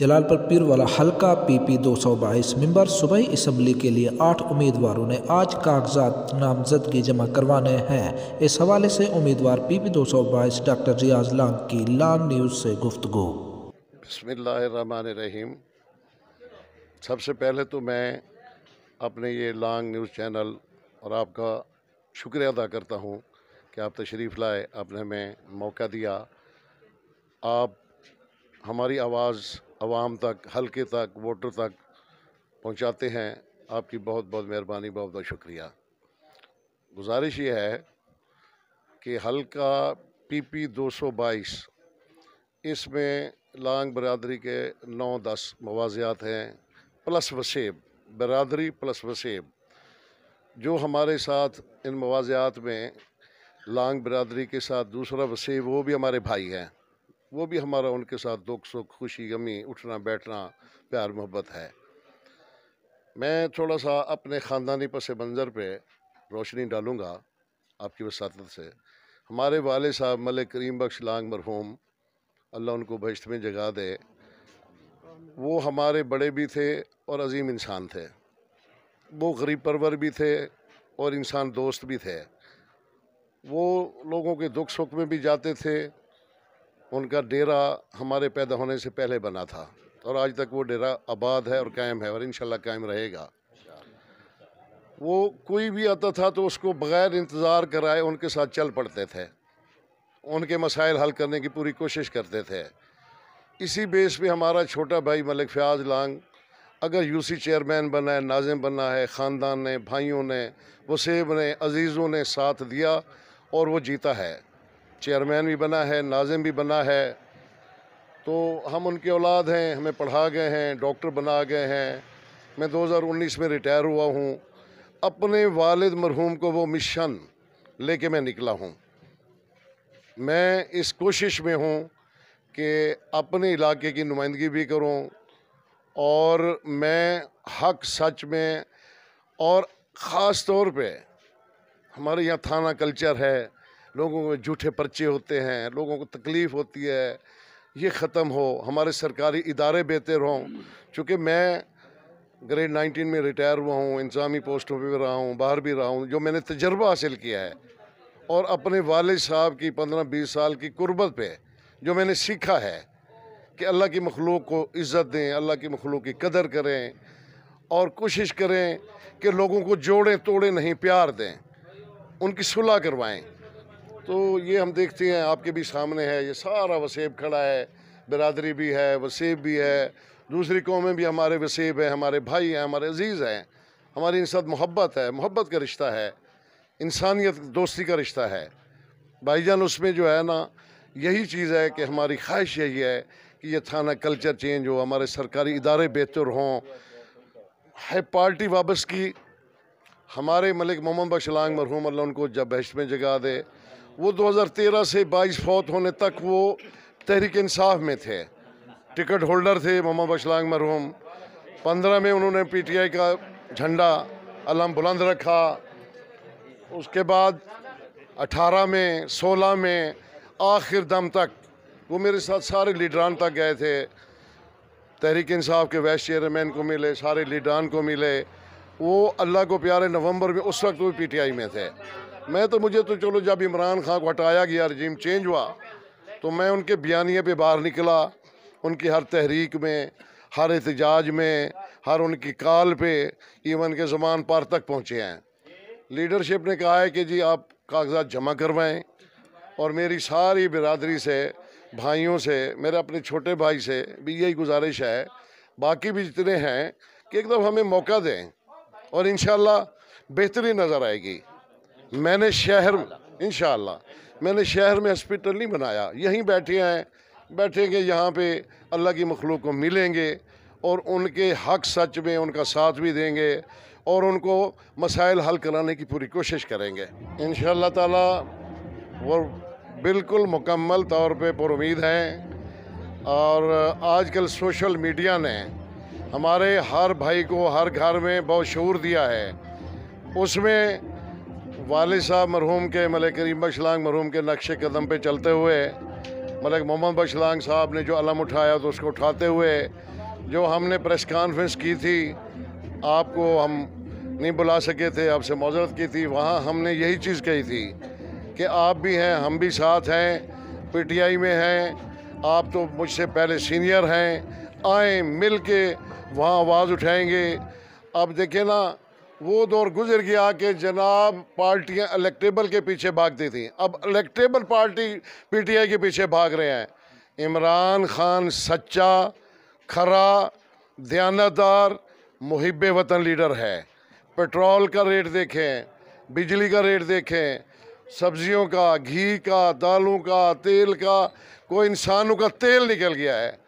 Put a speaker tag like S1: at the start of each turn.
S1: जलालपुर पीर वाला हल्का पीपी दो सौ बाईस मेम्बर सूबाई इसम्बली के लिए आठ उम्मीदवारों ने आज कागजात नामजदगी जमा करवाने हैं इस हवाले से उम्मीदवार पीपी दो सौ बाईस डॉक्टर रियाज लांग की लांग न्यूज़ से गुफ्तगु बसमीम सबसे पहले तो मैं अपने ये लांग न्यूज़ चैनल और आपका शुक्रिया अदा करता हूँ कि आप तशरीफ़ लाए आपने हमें मौका दिया आप हमारी आवाज़ आवाम तक हल्के तक वोटर तक पहुँचाते हैं आपकी बहुत बहुत मेहरबानी बहुत बहुत शुक्रिया गुजारिश ये है कि हल्का पी पी दो सौ बाईस इसमें लांग बरदरी के नौ दस मवाजियात हैं प्लस वसीब बरदरी प्लस वसेब जो हमारे साथ इन मवाजियात में लांग बरदरी के साथ दूसरा वसीब वो भी हमारे भाई हैं वो भी हमारा उनके साथ दुख सुख खुशी गमी उठना बैठना प्यार मोहब्बत है मैं थोड़ा सा अपने ख़ानदानी पस मंज़र पर रोशनी डालूँगा आपकी वसात से हमारे वाले साहब मलिक करीम बख्श लांग मरहूम अल्लाह उनको बहिश्त में जगा दे वो हमारे बड़े भी थे और अजीम इंसान थे वो गरीब परवर भी थे और इंसान दोस्त भी थे वो लोगों के दुख सुख में भी जाते थे उनका डेरा हमारे पैदा होने से पहले बना था और आज तक वो डेरा आबाद है और कायम है और इन कायम रहेगा वो कोई भी आता था तो उसको बग़ैर इंतज़ार कराए उनके साथ चल पड़ते थे उनके मसाइल हल करने की पूरी कोशिश करते थे इसी बेस पे हमारा छोटा भाई मलिक फ़याज लांग अगर यूसी चेयरमैन बना है नाजिम बना है ख़ानदान ने भाइयों ने वसीब ने अज़ीज़ों ने साथ दिया और वो जीता है चेयरमैन भी बना है नाजिम भी बना है तो हम उनके औलाद हैं हमें पढ़ा गए हैं डॉक्टर बना गए हैं मैं 2019 में रिटायर हुआ हूँ अपने वालिद मरहूम को वो मिशन लेके मैं निकला हूँ मैं इस कोशिश में हूँ कि अपने इलाके की नुमाइंदगी भी करूँ और मैं हक सच में और ख़ास तौर पे हमारे यहाँ थाना कल्चर है लोगों को झूठे पर्चे होते हैं लोगों को तकलीफ़ होती है ये ख़त्म हो हमारे सरकारी इदारे बेहतर हों चूँकि मैं ग्रेड 19 में रिटायर हुआ हूँ इंतज़ामी पोस्टों पर भी रहा हूँ बाहर भी रहा हूँ जो मैंने तजर्बा हासिल किया है और अपने वाल साहब की पंद्रह बीस साल की कुर्बत पे जो मैंने सीखा है कि अल्लाह की मखलूक को इज़्ज़त दें अल्लाह की मखलूक की कदर करें और कोशिश करें कि लोगों को जोड़ें तोड़ें नहीं प्यार दें उनकी सुलह करवाएँ तो ये हम देखते हैं आपके भी सामने है ये सारा वसीब खड़ा है बरदरी भी है वसीब भी है दूसरी कौमें भी हमारे वसीब हैं हमारे भाई हैं हमारे अजीज़ हैं हमारी इन साथ मोहब्बत है मोहब्बत का रिश्ता है इंसानियत दोस्ती का रिश्ता है भाईजान उसमें जो है ना यही चीज़ है कि हमारी ख्वाहिश यही है कि ये थाना कल्चर चेंज हो हमारे सरकारी इदारे बेहतर हों है पार्टी वापस की हमारे मलिक मोहम्मद बशलांग मरहूम अल्लाह उनको जब बहश में जगा दे वो 2013 से 22 फौत होने तक वो तहरीक इंसाफ में थे टिकट होल्डर थे मोहम्मद बशलांग मरहूम पंद्रह में उन्होंने पीटीआई का झंडा अलम बुलंद रखा उसके बाद अठारह में सोलह में आखिर दम तक वो मेरे साथ सारे लीडरान तक गए थे तहरीक इंसाफ के वाइस चेयरमैन को मिले सारे लीडरान को मिले वो अल्लाह को प्यारे नवंबर में उस वक्त वो पीटीआई में थे मैं तो मुझे तो चलो जब इमरान खान को हटाया गया रजीम चेंज हुआ तो मैं उनके बयानिए पे बाहर निकला उनकी हर तहरीक में हर एहतजाज में हर उनकी कॉल पे इवन के जमान पार तक पहुँचे हैं लीडरशिप ने कहा है कि जी आप कागजात जमा करवाएँ और मेरी सारी बिरादरी से भाइयों से मेरे अपने छोटे भाई से भी यही गुजारिश है बाकी भी जितने हैं कि एकदम हमें मौका दें और इन बेहतरी नज़र आएगी मैंने शहर इन मैंने शहर में हॉस्पिटल नहीं बनाया यहीं बैठे हैं बैठेंगे यहाँ पे अल्लाह की मखलूक को मिलेंगे और उनके हक सच में उनका साथ भी देंगे और उनको मसाइल हल कराने की पूरी कोशिश करेंगे इन ताला वो बिल्कुल मुकम्मल तौर पे पुरुद हैं और आजकल सोशल मीडिया ने हमारे हर भाई को हर घर में बहुत शूर दिया है उसमें वाल साहब मरहूम के मलिक करीम बशलांग मरहूम के नक्श कदम पर चलते हुए मलिक मोहम्मद बशलांग साहब ने जो अलम उठाया तो उसको उठाते हुए जो हमने प्रेस कॉन्फ्रेंस की थी आपको हम नहीं बुला सके थे आपसे मजरत की थी वहाँ हमने यही चीज़ कही थी कि आप भी हैं हम भी साथ हैं पीटीआई में हैं आप तो मुझसे पहले सीनियर हैं आए मिल के वहाँ आवाज़ उठाएंगे अब देखिए ना वो दौर गुजर गया कि जनाब पार्टियां इलेक्टेबल के पीछे भागती थी अब इलेक्टेबल पार्टी पीटीआई के पीछे भाग रहे हैं इमरान खान सच्चा खरा दयानतदार मुहब वतन लीडर है पेट्रोल का रेट देखें बिजली का रेट देखें सब्जियों का घी का दालों का तेल का कोई इंसानों का तेल निकल गया है